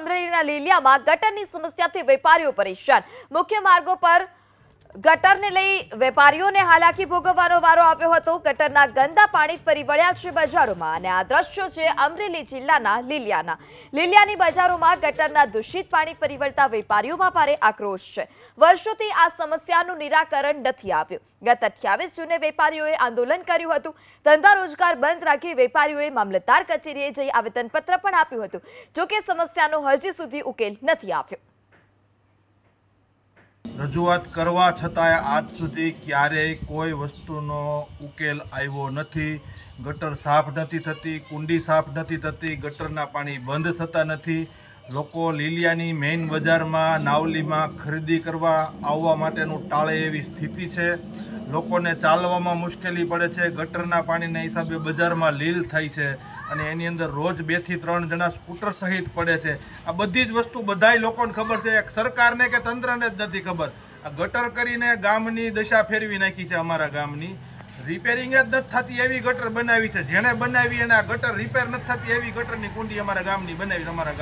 અમરેલીના લીલિયામાં ગટરની સમસ્યાથી વેપારીઓ પરેશાન મુખ્ય માર્ગો પર ગટરને લઈ વેપારીઓને હાલાકી ભોગવવાનો વારો આવ્યો હતો ગટરના ગંદા પાણી ફરી વળ્યા છે બજારોમાં અને આ દ્રશ્યો છે અમરેલી જિલ્લાના લીલિયાના લીલિયાની બજારોમાં ગટરના દૂષિત પાણી ફરી વળતા વેપારીઓમાં ભારે આક્રોશ છે વર્ષોથી આ સમસ્યાનું નિરાકરણ નથી આવ્યું ગત અઠ્યાવીસ જૂને વેપારીઓએ આંદોલન કર્યું હતું ધંધા રોજગાર બંધ રાખી વેપારીઓએ મામલતદાર કચેરીએ જઈ આવેદનપત્ર પણ આપ્યું હતું જોકે સમસ્યાનો હજી સુધી ઉકેલ નથી આવ્યો રજૂઆત કરવા છતાંય આજ સુધી ક્યારેય કોઈ વસ્તુનો ઉકેલ આવ્યો નથી ગટર સાફ નથી થતી કુંડી સાફ નથી થતી ગટરના પાણી બંધ થતા નથી લોકો લીલિયાની મેઇન બજારમાં નાવલીમાં ખરીદી કરવા આવવા માટેનું ટાળે એવી સ્થિતિ છે લોકોને ચાલવામાં મુશ્કેલી પડે છે ગટરના પાણીના હિસાબે બજારમાં લીલ થાય છે અને એની અંદર રોજ બેથી ત્રણ જણા સ્કૂટર સહિત પડે છે આ બધી જ વસ્તુ બધાય લોકોને ખબર છે એક સરકારને કે તંત્રને જ નથી ખબર આ ગટર કરીને ગામની દશા ફેરવી નાખી છે અમારા ગામની રિપેરિંગ જ નથી થતી એવી ગટર બનાવી છે જેણે બનાવી અને આ ગટર રિપેર નથી થતી એવી ગટરની કુંડી અમારા ગામની બનાવી અમારા ગામ